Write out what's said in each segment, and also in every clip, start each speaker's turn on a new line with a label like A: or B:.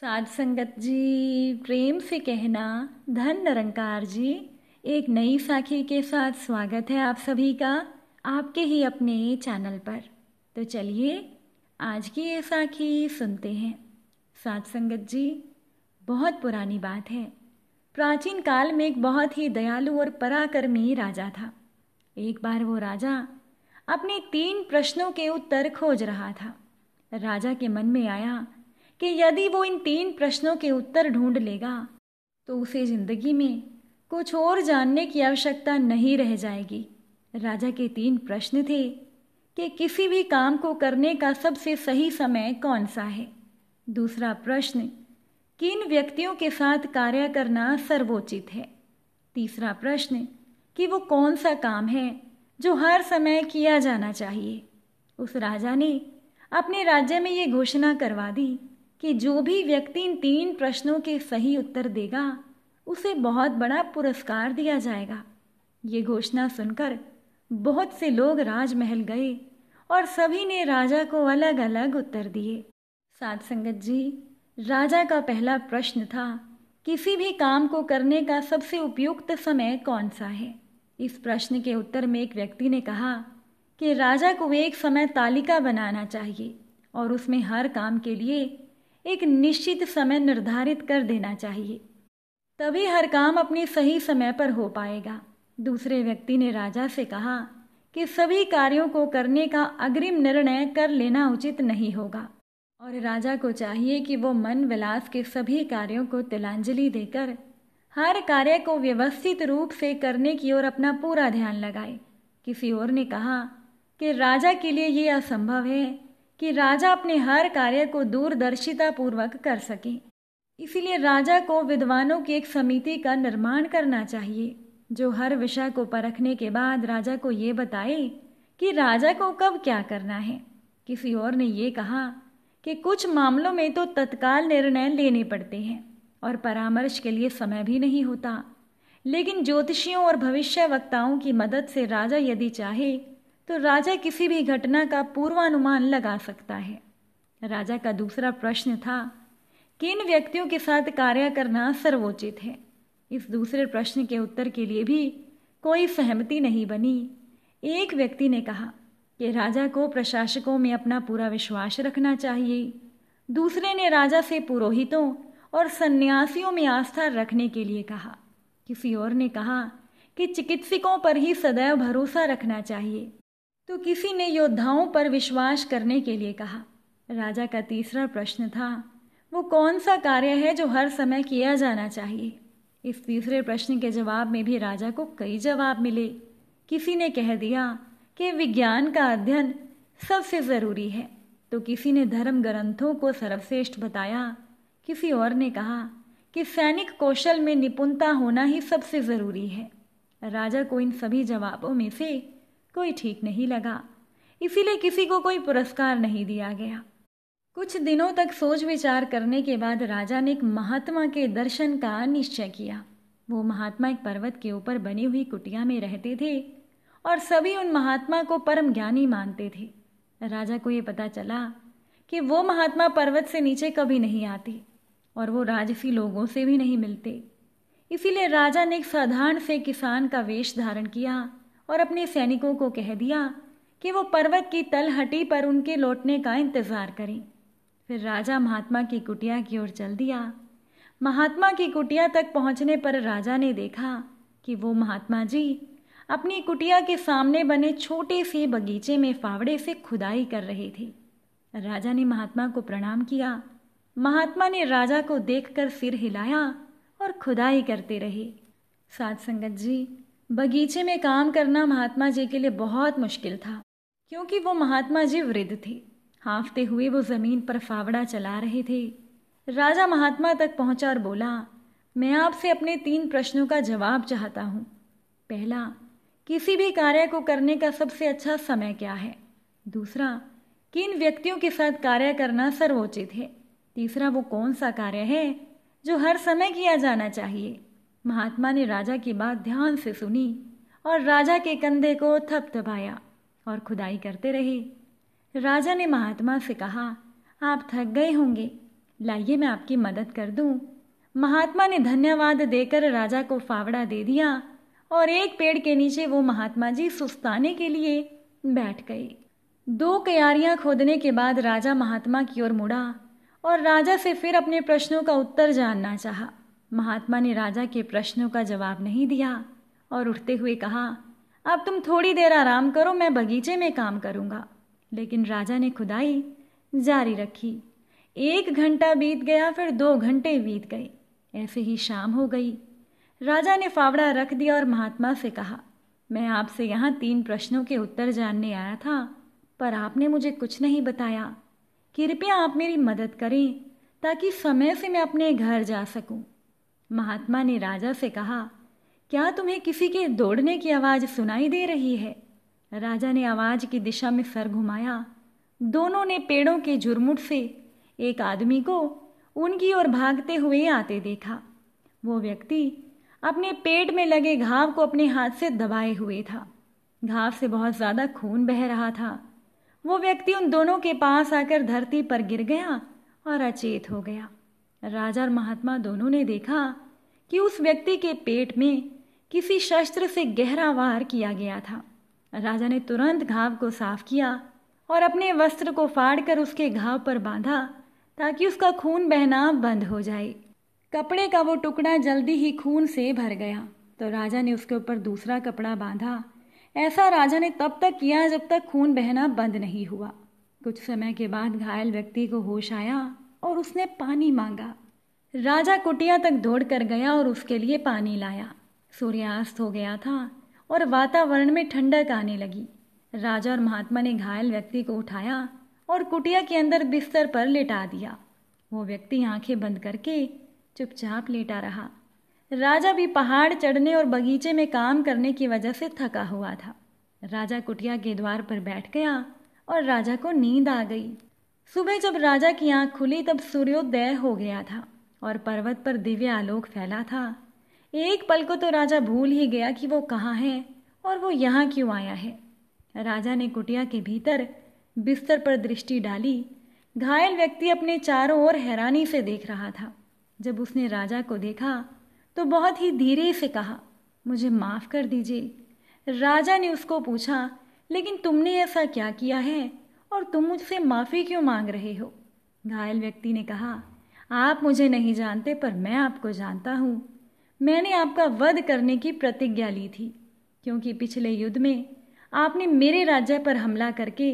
A: साध संगत जी प्रेम से कहना धन निरंकार जी एक नई साखी के साथ स्वागत है आप सभी का आपके ही अपने चैनल पर तो चलिए आज की ये साखी सुनते हैं साध संगत जी बहुत पुरानी बात है प्राचीन काल में एक बहुत ही दयालु और पराक्रमी राजा था एक बार वो राजा अपने तीन प्रश्नों के उत्तर खोज रहा था राजा के मन में आया कि यदि वो इन तीन प्रश्नों के उत्तर ढूंढ लेगा तो उसे जिंदगी में कुछ और जानने की आवश्यकता नहीं रह जाएगी राजा के तीन प्रश्न थे कि किसी भी काम को करने का सबसे सही समय कौन सा है दूसरा प्रश्न किन व्यक्तियों के साथ कार्य करना सर्वोचित है तीसरा प्रश्न कि वो कौन सा काम है जो हर समय किया जाना चाहिए उस राजा ने अपने राज्य में ये घोषणा करवा दी कि जो भी व्यक्ति इन तीन प्रश्नों के सही उत्तर देगा उसे बहुत बड़ा पुरस्कार दिया जाएगा ये घोषणा सुनकर बहुत से लोग राजमहल गए और सभी ने राजा को अलग अलग उत्तर दिए साथ संगत जी राजा का पहला प्रश्न था किसी भी काम को करने का सबसे उपयुक्त समय कौन सा है इस प्रश्न के उत्तर में एक व्यक्ति ने कहा कि राजा को एक समय तालिका बनाना चाहिए और उसमें हर काम के लिए एक निश्चित समय निर्धारित कर देना चाहिए तभी हर काम अपने सही समय पर हो पाएगा दूसरे व्यक्ति ने राजा से कहा कि सभी कार्यों को करने का अग्रिम निर्णय कर लेना उचित नहीं होगा और राजा को चाहिए कि वो मन विलास के सभी कार्यों को तिलांजलि देकर हर कार्य को व्यवस्थित रूप से करने की ओर अपना पूरा ध्यान लगाए किसी और ने कहा कि राजा के लिए ये असंभव है कि राजा अपने हर कार्य को दूरदर्शिता पूर्वक कर सके इसलिए राजा को विद्वानों की एक समिति का निर्माण करना चाहिए जो हर विषय को परखने के बाद राजा को ये बताए कि राजा को कब क्या करना है किसी और ने ये कहा कि कुछ मामलों में तो तत्काल निर्णय लेने पड़ते हैं और परामर्श के लिए समय भी नहीं होता लेकिन ज्योतिषियों और भविष्य वक्ताओं की मदद से राजा यदि चाहे तो राजा किसी भी घटना का पूर्वानुमान लगा सकता है राजा का दूसरा प्रश्न था कि इन व्यक्तियों के साथ कार्य करना सर्वोचित है इस दूसरे प्रश्न के उत्तर के लिए भी कोई सहमति नहीं बनी एक व्यक्ति ने कहा कि राजा को प्रशासकों में अपना पूरा विश्वास रखना चाहिए दूसरे ने राजा से पुरोहितों और सन्यासियों में आस्था रखने के लिए कहा किसी और ने कहा कि चिकित्सकों पर ही सदैव भरोसा रखना चाहिए तो किसी ने योद्धाओं पर विश्वास करने के लिए कहा राजा का तीसरा प्रश्न था वो कौन सा कार्य है जो हर समय किया जाना चाहिए इस तीसरे प्रश्न के जवाब में भी राजा को कई जवाब मिले किसी ने कह दिया कि विज्ञान का अध्ययन सबसे ज़रूरी है तो किसी ने धर्म ग्रंथों को सर्वश्रेष्ठ बताया किसी और ने कहा कि सैनिक कौशल में निपुणता होना ही सबसे ज़रूरी है राजा को इन सभी जवाबों में से कोई ठीक नहीं लगा इसीलिए किसी को कोई पुरस्कार नहीं दिया गया कुछ दिनों तक सोच विचार करने के बाद राजा ने एक महात्मा के दर्शन का निश्चय किया वो महात्मा एक पर्वत के ऊपर बनी हुई कुटिया में रहते थे और सभी उन महात्मा को परम ज्ञानी मानते थे राजा को ये पता चला कि वो महात्मा पर्वत से नीचे कभी नहीं आते और वो राजसी लोगों से भी नहीं मिलते इसीलिए राजा ने एक साधारण से किसान का वेश धारण किया और अपने सैनिकों को कह दिया कि वो पर्वत की तलहटी पर उनके लौटने का इंतज़ार करें फिर राजा महात्मा की कुटिया की ओर चल दिया महात्मा की कुटिया तक पहुंचने पर राजा ने देखा कि वो महात्मा जी अपनी कुटिया के सामने बने छोटे से बगीचे में फावड़े से खुदाई कर रहे थे राजा ने महात्मा को प्रणाम किया महात्मा ने राजा को देखकर सिर हिलाया और खुदाई करते रहे सात संगत जी बगीचे में काम करना महात्मा जी के लिए बहुत मुश्किल था क्योंकि वो महात्मा जी वृद्ध थे हाँफते हुए वो ज़मीन पर फावड़ा चला रहे थे राजा महात्मा तक पहुंचा और बोला मैं आपसे अपने तीन प्रश्नों का जवाब चाहता हूँ पहला किसी भी कार्य को करने का सबसे अच्छा समय क्या है दूसरा किन व्यक्तियों के साथ कार्य करना सर्वोचित है तीसरा वो कौन सा कार्य है जो हर समय किया जाना चाहिए महात्मा ने राजा की बात ध्यान से सुनी और राजा के कंधे को थपथपाया और खुदाई करते रहे राजा ने महात्मा से कहा आप थक गए होंगे लाइए मैं आपकी मदद कर दूं। महात्मा ने धन्यवाद देकर राजा को फावड़ा दे दिया और एक पेड़ के नीचे वो महात्मा जी सुस्ताने के लिए बैठ गए दो क्यारियां खोदने के बाद राजा महात्मा की ओर मुड़ा और राजा से फिर अपने प्रश्नों का उत्तर जानना चाहा। महात्मा ने राजा के प्रश्नों का जवाब नहीं दिया और उठते हुए कहा अब तुम थोड़ी देर आराम करो मैं बगीचे में काम करूँगा लेकिन राजा ने खुदाई जारी रखी एक घंटा बीत गया फिर दो घंटे बीत गए ऐसे ही शाम हो गई राजा ने फावड़ा रख दिया और महात्मा से कहा मैं आपसे यहाँ तीन प्रश्नों के उत्तर जानने आया था पर आपने मुझे कुछ नहीं बताया कृपया आप मेरी मदद करें ताकि समय से मैं अपने घर जा सकूं। महात्मा ने राजा से कहा क्या तुम्हें किसी के दौड़ने की आवाज़ सुनाई दे रही है राजा ने आवाज़ की दिशा में सर घुमाया दोनों ने पेड़ों के झुरमुट से एक आदमी को उनकी ओर भागते हुए आते देखा वो व्यक्ति अपने पेट में लगे घाव को अपने हाथ से दबाए हुए था घाव से बहुत ज़्यादा खून बह रहा था वो व्यक्ति उन दोनों के पास आकर धरती पर गिर गया और अचेत हो गया राजा और महात्मा दोनों ने देखा कि उस व्यक्ति के पेट में किसी शस्त्र से गहरा वार किया गया था राजा ने तुरंत घाव को साफ किया और अपने वस्त्र को फाड़कर उसके घाव पर बांधा ताकि उसका खून बहना बंद हो जाए कपड़े का वो टुकड़ा जल्दी ही खून से भर गया तो राजा ने उसके ऊपर दूसरा कपड़ा बांधा ऐसा राजा ने तब तक किया जब तक खून बहना बंद नहीं हुआ कुछ समय के बाद घायल व्यक्ति को होश आया और उसने पानी मांगा राजा कुटिया तक दौड़ कर गया और उसके लिए पानी लाया सूर्यास्त हो गया था और वातावरण में ठंडक आने लगी राजा और महात्मा ने घायल व्यक्ति को उठाया और कुटिया के अंदर बिस्तर पर लेटा दिया वो व्यक्ति आंखें बंद करके चुपचाप लेटा रहा राजा भी पहाड़ चढ़ने और बगीचे में काम करने की वजह से थका हुआ था राजा कुटिया के द्वार पर बैठ गया और राजा को नींद आ गई सुबह जब राजा की आंख खुली तब सूर्योदय हो गया था और पर्वत पर दिव्य आलोक फैला था एक पल को तो राजा भूल ही गया कि वो कहाँ है और वो यहाँ क्यों आया है राजा ने कुटिया के भीतर बिस्तर पर दृष्टि डाली घायल व्यक्ति अपने चारों ओर हैरानी से देख रहा था जब उसने राजा को देखा तो बहुत ही धीरे से कहा मुझे माफ़ कर दीजिए राजा ने उसको पूछा लेकिन तुमने ऐसा क्या किया है और तुम मुझसे माफ़ी क्यों मांग रहे हो घायल व्यक्ति ने कहा आप मुझे नहीं जानते पर मैं आपको जानता हूँ मैंने आपका वध करने की प्रतिज्ञा ली थी क्योंकि पिछले युद्ध में आपने मेरे राज्य पर हमला करके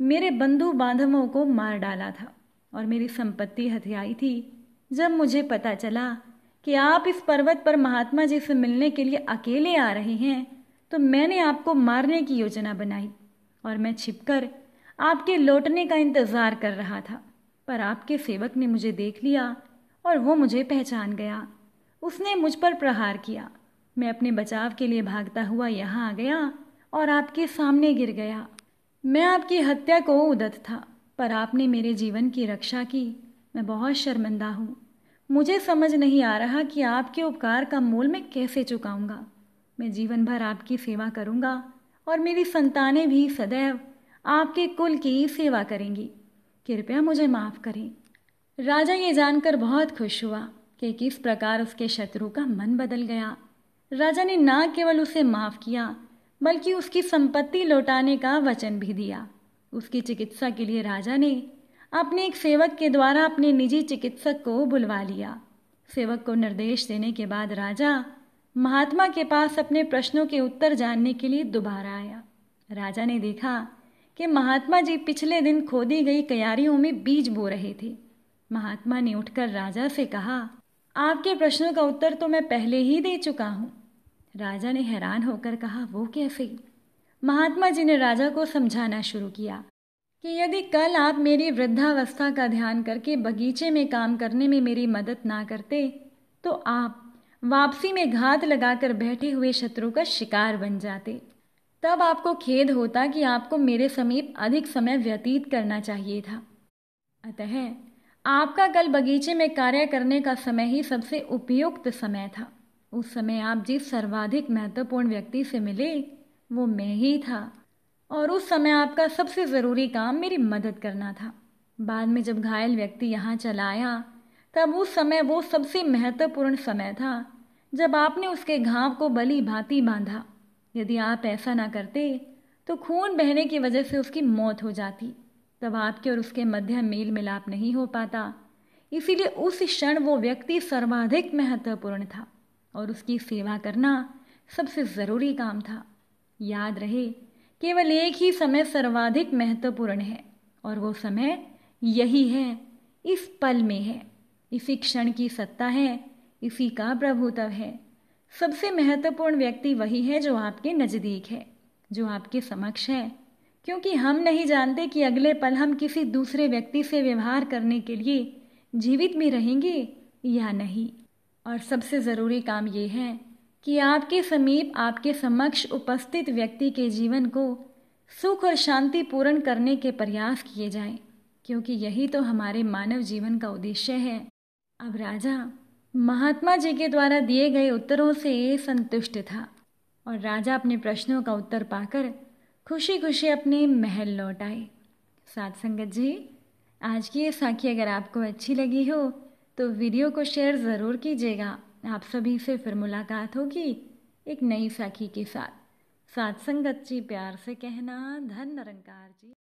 A: मेरे बंधु बांधवों को मार डाला था और मेरी संपत्ति हथियाई थी जब मुझे पता चला कि आप इस पर्वत पर महात्मा जी से मिलने के लिए अकेले आ रहे हैं तो मैंने आपको मारने की योजना बनाई और मैं छिपकर आपके लौटने का इंतज़ार कर रहा था पर आपके सेवक ने मुझे देख लिया और वो मुझे पहचान गया उसने मुझ पर प्रहार किया मैं अपने बचाव के लिए भागता हुआ यहाँ आ गया और आपके सामने गिर गया मैं आपकी हत्या को उदत था पर आपने मेरे जीवन की रक्षा की मैं बहुत शर्मिंदा हूँ मुझे समझ नहीं आ रहा कि आपके उपकार का मोल मैं कैसे चुकाऊंगा मैं जीवन भर आपकी सेवा करूंगा और मेरी संतानें भी सदैव आपके कुल की सेवा करेंगी कृपया मुझे माफ़ करें राजा ये जानकर बहुत खुश हुआ कि किस प्रकार उसके शत्रु का मन बदल गया राजा ने न केवल उसे माफ़ किया बल्कि उसकी संपत्ति लौटाने का वचन भी दिया उसकी चिकित्सा के लिए राजा ने अपने एक सेवक के द्वारा अपने निजी चिकित्सक को बुलवा लिया सेवक को निर्देश देने के बाद राजा महात्मा के पास अपने प्रश्नों के उत्तर जानने के लिए दोबारा आया राजा ने देखा कि महात्मा जी पिछले दिन खोदी गई क्यारियों में बीज बो रहे थे महात्मा ने उठकर राजा से कहा आपके प्रश्नों का उत्तर तो मैं पहले ही दे चुका हूँ राजा ने हैरान होकर कहा वो कैसे महात्मा जी ने राजा को समझाना शुरू किया कि यदि कल आप मेरी वृद्धावस्था का ध्यान करके बगीचे में काम करने में मेरी मदद ना करते तो आप वापसी में घात लगाकर बैठे हुए शत्रु का शिकार बन जाते तब आपको खेद होता कि आपको मेरे समीप अधिक समय व्यतीत करना चाहिए था अतः आपका कल बगीचे में कार्य करने का समय ही सबसे उपयुक्त समय था उस समय आप जिस सर्वाधिक महत्वपूर्ण व्यक्ति से मिले वो मैं ही था और उस समय आपका सबसे ज़रूरी काम मेरी मदद करना था बाद में जब घायल व्यक्ति यहाँ चला आया तब उस समय वो सबसे महत्वपूर्ण समय था जब आपने उसके घाव को बली भांति बांधा यदि आप ऐसा ना करते तो खून बहने की वजह से उसकी मौत हो जाती तब आपके और उसके मध्य मेल मिलाप नहीं हो पाता इसीलिए उस क्षण वो व्यक्ति सर्वाधिक महत्वपूर्ण था और उसकी सेवा करना सबसे ज़रूरी काम था याद रहे केवल एक ही समय सर्वाधिक महत्वपूर्ण है और वो समय यही है इस पल में है इसी क्षण की सत्ता है इसी का प्रभुत्व है सबसे महत्वपूर्ण व्यक्ति वही है जो आपके नज़दीक है जो आपके समक्ष है क्योंकि हम नहीं जानते कि अगले पल हम किसी दूसरे व्यक्ति से व्यवहार करने के लिए जीवित भी रहेंगे या नहीं और सबसे ज़रूरी काम ये है कि आपके समीप आपके समक्ष उपस्थित व्यक्ति के जीवन को सुख और शांति पूर्ण करने के प्रयास किए जाएं क्योंकि यही तो हमारे मानव जीवन का उद्देश्य है अब राजा महात्मा जी के द्वारा दिए गए उत्तरों से संतुष्ट था और राजा अपने प्रश्नों का उत्तर पाकर खुशी खुशी अपने महल लौट आए साथ संगत जी आज की ये साखी अगर आपको अच्छी लगी हो तो वीडियो को शेयर ज़रूर कीजिएगा आप सभी से फिर मुलाकात होगी एक नई साखी के साथ साथ संगत जी प्यार से कहना धन निरंकार जी